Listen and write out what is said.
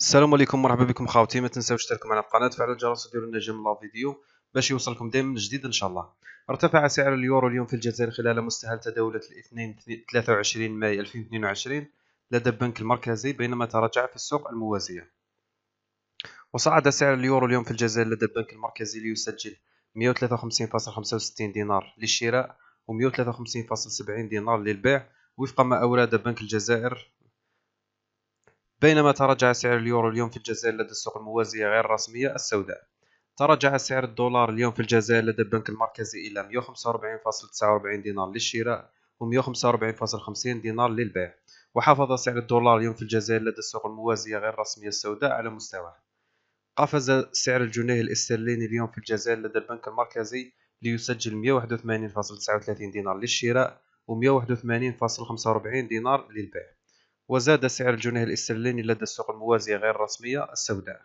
السلام عليكم مرحبا بكم خاوتي ما تنساوش تشتركوا معنا في القناه وتفعلوا الجرس وديروا لنا جيم فيديو باش يوصلكم دائما جديد ان شاء الله ارتفع سعر اليورو اليوم في الجزائر خلال مستهل تداولة الاثنين 23 ماي 2022 لدى البنك المركزي بينما تراجع في السوق الموازية وصعد سعر اليورو اليوم في الجزائر لدى البنك المركزي ليسجل 153.65 دينار للشراء و 153.70 دينار للبيع وفق ما أورد بنك الجزائر بينما تراجع سعر اليورو اليوم في الجزائر لدى السوق الموازية غير الرسمية السوداء تراجع سعر الدولار اليوم في الجزائر لدى البنك المركزي إلى 145.49 دينار للشراء و 145.50 دينار للبيع وحافظ سعر الدولار اليوم في الجزائر لدى السوق الموازية غير الرسمية السوداء على مستواه قفز سعر الجنيه الاسترليني اليوم في الجزائر لدى البنك المركزي ليسجل 181.39 دينار للشراء و 181.45 دينار للبيع وزاد سعر الجنيه الاسترليني لدى السوق الموازية غير الرسمية السوداء